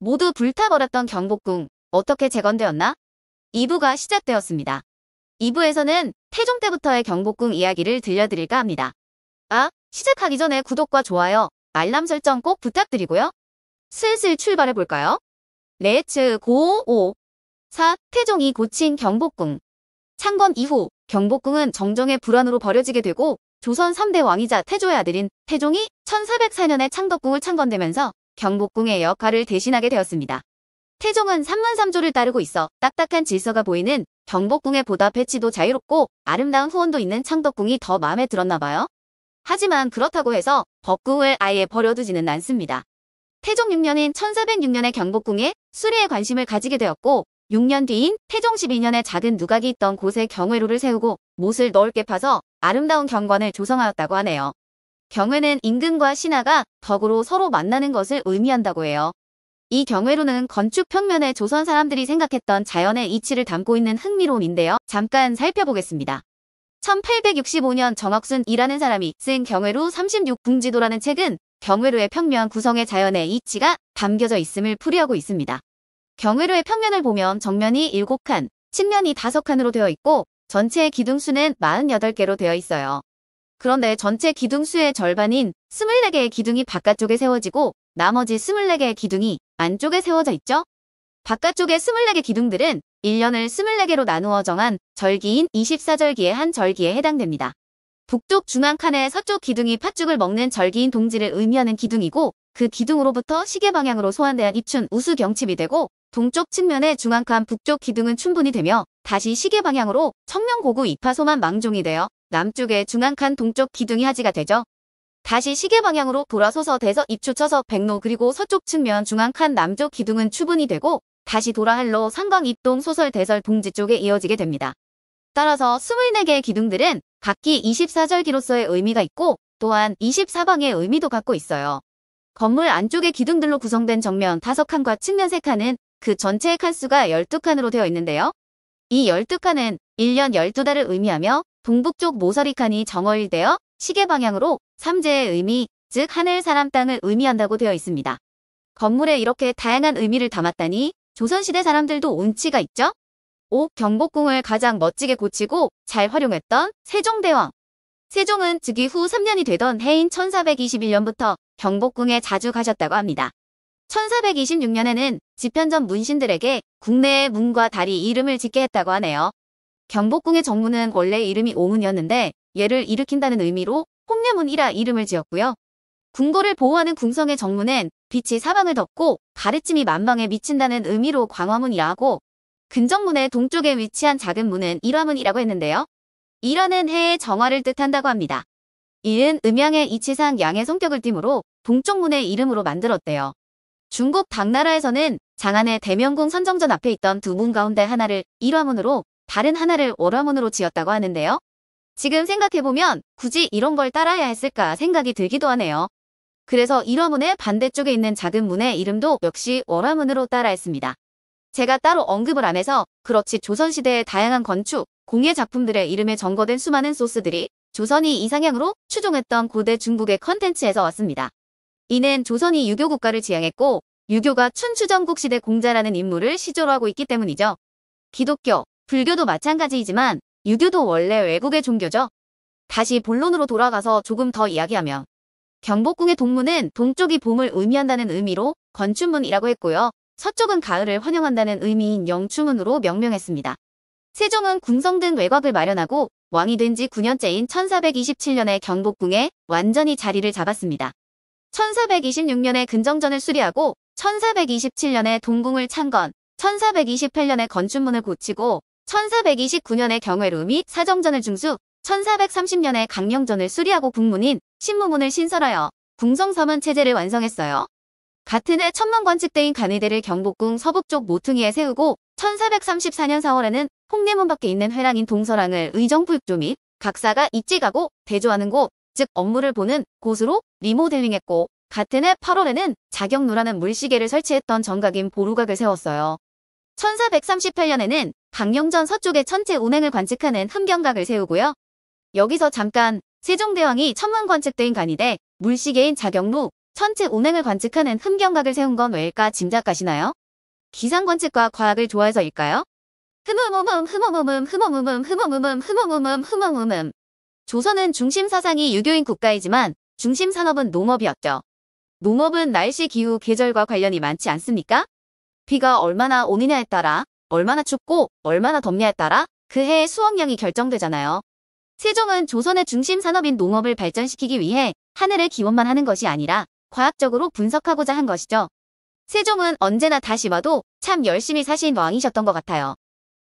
모두 불타버렸던 경복궁 어떻게 재건되었나? 2부가 시작되었습니다. 2부에서는 태종 때부터의 경복궁 이야기를 들려드릴까 합니다. 아, 시작하기 전에 구독과 좋아요, 알람 설정 꼭 부탁드리고요. 슬슬 출발해볼까요? 레츠 고오 4. 태종이 고친 경복궁 창건 이후 경복궁은 정종의 불안으로 버려지게 되고 조선 3대 왕이자 태조의 아들인 태종이 1404년에 창덕궁을 창건되면서 경복궁의 역할을 대신하게 되었습니다. 태종은 삼문삼조를 따르고 있어 딱딱한 질서가 보이는 경복궁에 보다 배치도 자유롭고 아름다운 후원도 있는 창덕궁이 더 마음에 들었나 봐요. 하지만 그렇다고 해서 법궁을 아예 버려두지는 않습니다. 태종 6년인 1406년에 경복궁에 수리에 관심을 가지게 되었고 6년 뒤인 태종 12년에 작은 누각이 있던 곳에 경회로를 세우고 못을 넓게 파서 아름다운 경관을 조성하였다고 하네요. 경외는 임금과 신하가 덕으로 서로 만나는 것을 의미한다고 해요. 이 경외로는 건축 평면에 조선 사람들이 생각했던 자연의 이치를 담고 있는 흥미로움인데요 잠깐 살펴보겠습니다. 1865년 정학순이라는 사람이 쓴경외로 36궁지도라는 책은 경외로의 평면 구성의 자연의 이치가 담겨져 있음을 풀이하고 있습니다. 경외로의 평면을 보면 정면이 7칸, 측면이 5칸으로 되어 있고 전체의 기둥수는 48개로 되어 있어요. 그런데 전체 기둥 수의 절반인 24개의 기둥이 바깥쪽에 세워지고 나머지 24개의 기둥이 안쪽에 세워져 있죠. 바깥쪽의 24개 기둥들은 1년을 24개로 나누어 정한 절기인 24절기의 한 절기에 해당됩니다. 북쪽 중앙칸의 서쪽 기둥이 팥죽을 먹는 절기인 동지를 의미하는 기둥이고 그 기둥으로부터 시계 방향으로 소환대한 입춘 우수 경칩이 되고 동쪽 측면의 중앙칸 북쪽 기둥은 충분히 되며 다시 시계 방향으로 청명고구 입하소만 망종이 되어 남쪽의 중앙칸 동쪽 기둥이 하지가 되죠. 다시 시계 방향으로 돌아서서 대서 입추 쳐서 백로 그리고 서쪽 측면 중앙칸 남쪽 기둥은 추분이 되고 다시 돌아 할로 상강 입동 소설 대설 동지 쪽에 이어지게 됩니다. 따라서 24개의 기둥들은 각기 24절기로서의 의미가 있고 또한 24방의 의미도 갖고 있어요. 건물 안쪽의 기둥들로 구성된 정면 5칸과 측면 3칸은 그 전체의 칸수가 12칸으로 되어 있는데요. 이 12칸은 1년 12달을 의미하며 동북쪽 모서리칸이 정어일되어 시계 방향으로 삼재의 의미, 즉 하늘 사람 땅을 의미한다고 되어 있습니다. 건물에 이렇게 다양한 의미를 담았다니 조선시대 사람들도 운치가 있죠? 옥 경복궁을 가장 멋지게 고치고 잘 활용했던 세종대왕. 세종은 즉위 후 3년이 되던 해인 1421년부터 경복궁에 자주 가셨다고 합니다. 1426년에는 집현전 문신들에게 국내의 문과 다리 이름을 짓게 했다고 하네요. 경복궁의 정문은 원래 이름이 옹은이었는데 얘를 일으킨다는 의미로 홍례문이라 이름을 지었고요. 궁궐을 보호하는 궁성의 정문엔 빛이 사방을 덮고 가르침이 만방에 미친다는 의미로 광화문이라 하고 근정문의 동쪽에 위치한 작은 문은 일화문이라고 했는데요. 일화는 해의 정화를 뜻한다고 합니다. 이은 음양의 이치상 양의 성격을 띠므로 동쪽 문의 이름으로 만들었대요. 중국 당나라에서는 장안의 대명궁 선정전 앞에 있던 두 문 가운데 하나를 일화문으로 다른 하나를 월화문으로 지었다고 하는데요. 지금 생각해보면 굳이 이런 걸 따라야 했을까 생각이 들기도 하네요. 그래서 이러문의 반대쪽에 있는 작은 문의 이름도 역시 월화문으로 따라했습니다. 제가 따로 언급을 안 해서 그렇지 조선시대의 다양한 건축, 공예 작품들의 이름에 점거된 수많은 소스들이 조선이 이상향으로 추종했던 고대 중국의 컨텐츠에서 왔습니다. 이는 조선이 유교 국가를 지향했고 유교가 춘추전국 시대 공자라는 인물을 시조로 하고 있기 때문이죠. 기독교, 불교도 마찬가지이지만 유교도 원래 외국의 종교죠. 다시 본론으로 돌아가서 조금 더 이야기하면 경복궁의 동문은 동쪽이 봄을 의미한다는 의미로 건축문이라고 했고요. 서쪽은 가을을 환영한다는 의미인 영추문으로 명명했습니다. 세종은 궁성 등 외곽을 마련하고 왕이 된 지 9년째인 1427년에 경복궁에 완전히 자리를 잡았습니다. 1426년에 근정전을 수리하고 1427년에 동궁을 창건, 1428년에 건축문을 고치고 1429년에 경회루 및 사정전을 중수, 1430년에 강령전을 수리하고 국문인 신무문을 신설하여 궁성서은 체제를 완성했어요. 같은 해 천문관측대인 간의대를 경복궁 서북쪽 모퉁이에 세우고 1434년 4월에는 홍내문 밖에 있는 회랑인 동서랑을 의정부육조 및 각사가 입직하고 대조하는 곳, 즉 업무를 보는 곳으로 리모델링했고 같은 해 8월에는 자격루라는 물시계를 설치했던 정각인 보루각을 세웠어요. 1438년에는 강령전 서쪽의 천체 운행을 관측하는 함경각을 세우고요. 여기서 잠깐 세종대왕이 천문관측대인 간이대 물시계인 자경로 천체 운행을 관측하는 흠경각을 세운 건 왜일까 짐작가시나요? 기상관측과 과학을 좋아해서일까요? 흠엄엄음흠엄엄음흠엄엄음흠엄엄음흠엄엄음흠엄엄음 조선은 중심 사상이 유교인 국가이지만 중심 산업은 농업이었죠. 농업은 날씨, 기후, 계절과 관련이 많지 않습니까? 비가 얼마나 오느냐에 따라 얼마나 춥고 얼마나 덥냐에 따라 그 해의 수확량이 결정되잖아요. 세종은 조선의 중심 산업인 농업을 발전시키기 위해 하늘의 기원만 하는 것이 아니라 과학적으로 분석하고자 한 것이죠. 세종은 언제나 다시 봐도 참 열심히 사신 왕이셨던 것 같아요.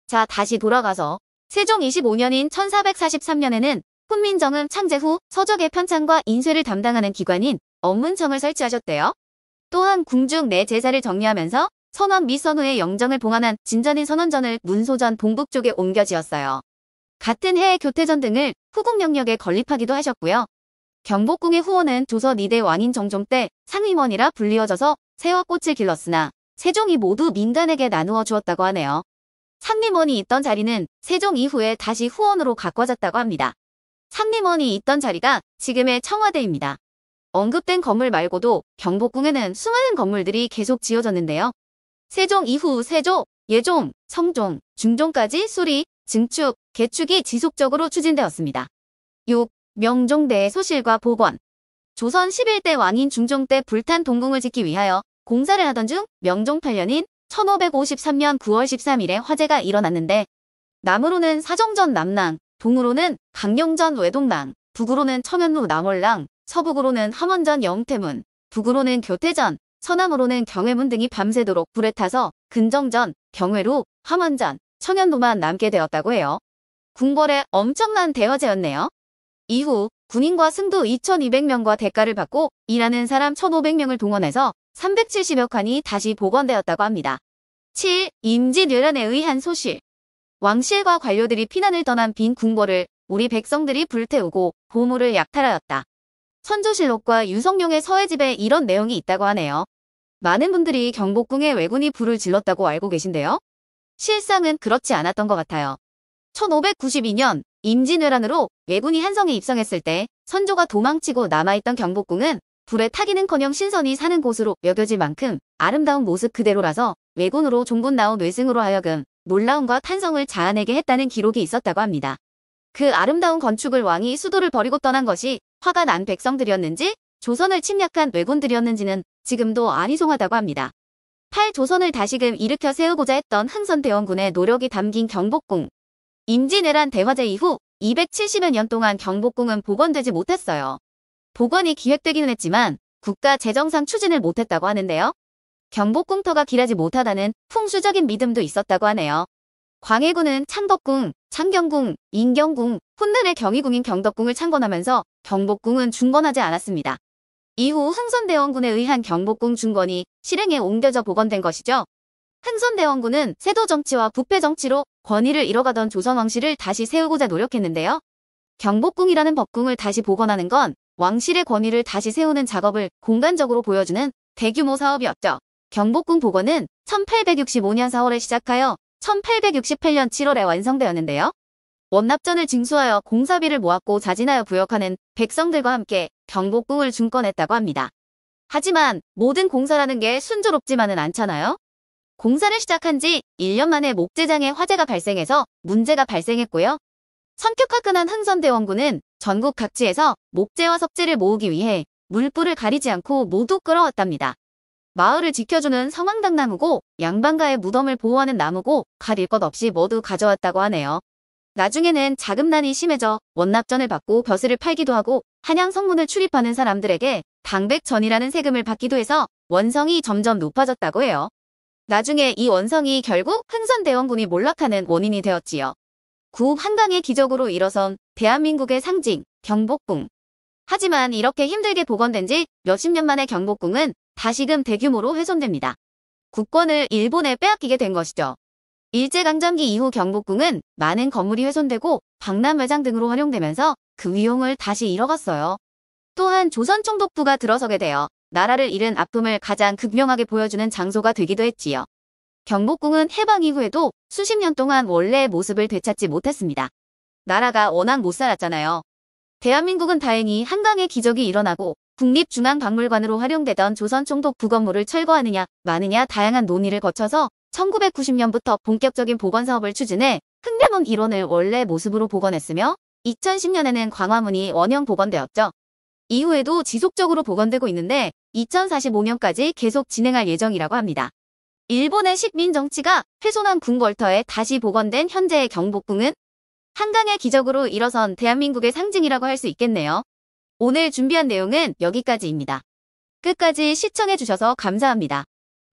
자 다시 돌아가서 세종 25년인 1443년에는 훈민정음 창제 후 서적의 편찬과 인쇄를 담당하는 기관인 업문청을 설치하셨대요. 또한 궁중 내 네 제사를 정리하면서 선원 미선우의 영정을 봉안한 진전인 선원전을 문소전 동북 쪽에 옮겨 지었어요. 같은 해에 교태전 등을 후국 영역에 건립하기도 하셨고요. 경복궁의 후원은 조선 2대 왕인 정종 때 상임원이라 불리어져서 새와 꽃을 길렀으나 세종이 모두 민간에게 나누어 주었다고 하네요. 상림원이 있던 자리는 세종 이후에 다시 후원으로 가꿔졌다고 합니다. 상림원이 있던 자리가 지금의 청와대입니다. 언급된 건물 말고도 경복궁에는 수많은 건물들이 계속 지어졌는데요. 세종 이후 세조 예종, 성종, 중종까지 수리, 증축, 개축이 지속적으로 추진되었습니다. 6. 명종대의 소실과 복원 조선 11대 왕인 중종 때 불탄 동궁을 짓기 위하여 공사를 하던 중 명종 8년인 1553년 9월 13일에 화재가 일어났는데 남으로는 사정전 남랑, 동으로는 강령전 외동랑, 북으로는 청현루 남월랑, 서북으로는 함원전 영태문, 북으로는 교태전, 서남으로는 경회문 등이 밤새도록 불에 타서 근정전, 경회루, 함원전, 청현도만 남게 되었다고 해요. 궁궐의 엄청난 대화제였네요. 이후 군인과 승도 2200명과 대가를 받고 일하는 사람 1500명을 동원해서 370여 칸이 다시 복원되었다고 합니다. 7. 임진왜란에 의한 소실 왕실과 관료들이 피난을 떠난 빈 궁궐을 우리 백성들이 불태우고 보물을 약탈하였다. 선조실록과 유성룡의 서해집에 이런 내용이 있다고 하네요. 많은 분들이 경복궁에 왜군이 불을 질렀다고 알고 계신데요. 실상은 그렇지 않았던 것 같아요. 1592년 임진왜란으로 왜군이 한성에 입성했을 때 선조가 도망치고 남아있던 경복궁은 불에 타기는커녕 신선이 사는 곳으로 여겨질 만큼 아름다운 모습 그대로라서 왜군으로 종군나온 외승으로 하여금 놀라움과 탄성을 자아내게 했다는 기록이 있었다고 합니다. 그 아름다운 건축을 왕이 수도를 버리고 떠난 것이 화가 난 백성들이었는지 조선을 침략한 왜군들이었는지는 지금도 안이송하다고 합니다. 8조선을 다시금 일으켜 세우고자 했던 한선대원군의 노력이 담긴 경복궁. 임진왜란 대화제 이후 270여 년 동안 경복궁은 복원되지 못했어요. 복원이 기획되기는 했지만 국가 재정상 추진을 못했다고 하는데요. 경복궁터가 길하지 못하다는 풍수적인 믿음도 있었다고 하네요. 광해군은 창덕궁, 창경궁, 인경궁, 훗날의 경희궁인 경덕궁을 창건하면서 경복궁은 중건하지 않았습니다. 이후 흥선대원군에 의한 경복궁 중건이 실행에 옮겨져 복원된 것이죠. 흥선대원군은 세도 정치와 부패 정치로 권위를 잃어가던 조선왕실을 다시 세우고자 노력했는데요. 경복궁이라는 법궁을 다시 복원하는 건 왕실의 권위를 다시 세우는 작업을 공간적으로 보여주는 대규모 사업이었죠. 경복궁 복원은 1865년 4월에 시작하여 1868년 7월에 완성되었는데요. 원납전을 징수하여 공사비를 모았고 자진하여 부역하는 백성들과 함께 경복궁을 중건했다고 합니다. 하지만 모든 공사라는 게 순조롭지만은 않잖아요. 공사를 시작한 지 1년 만에 목재장에 화재가 발생해서 문제가 발생했고요. 성격화끈한 흥선대원군은 전국 각지에서 목재와 석재를 모으기 위해 물불을 가리지 않고 모두 끌어왔답니다. 마을을 지켜주는 성황당나무고 양반가의 무덤을 보호하는 나무고 가릴 것 없이 모두 가져왔다고 하네요. 나중에는 자금난이 심해져 원납전을 받고 벼슬을 팔기도 하고 한양 성문을 출입하는 사람들에게 당백전이라는 세금을 받기도 해서 원성이 점점 높아졌다고 해요. 나중에 이 원성이 결국 흥선대원군이 몰락하는 원인이 되었지요. 구 한강의 기적으로 일어선 대한민국의 상징, 경복궁. 하지만 이렇게 힘들게 복원된 지 몇십 년 만에 경복궁은 다시금 대규모로 훼손됩니다. 국권을 일본에 빼앗기게 된 것이죠. 일제강점기 이후 경복궁은 많은 건물이 훼손되고 박람회장 등으로 활용되면서 그 위용을 다시 잃어갔어요. 또한 조선 총독부가 들어서게 되어 나라를 잃은 아픔을 가장 극명하게 보여주는 장소가 되기도 했지요. 경복궁은 해방 이후에도 수십 년 동안 원래의 모습을 되찾지 못했습니다. 나라가 워낙 못 살았잖아요. 대한민국은 다행히 한강의 기적이 일어나고 국립중앙박물관으로 활용되던 조선 총독 부건물을 철거하느냐 마느냐 다양한 논의를 거쳐서 1990년부터 본격적인 복원 사업을 추진해 흥대문 일원을 원래 모습으로 복원했으며 2010년에는 광화문이 원형 복원되었죠. 이후에도 지속적으로 복원되고 있는데 2045년까지 계속 진행할 예정이라고 합니다. 일본의 식민 정치가 훼손한 궁궐터에 다시 복원된 현재의 경복궁은 한강의 기적으로 일어선 대한민국의 상징이라고 할 수 있겠네요. 오늘 준비한 내용은 여기까지입니다. 끝까지 시청해주셔서 감사합니다.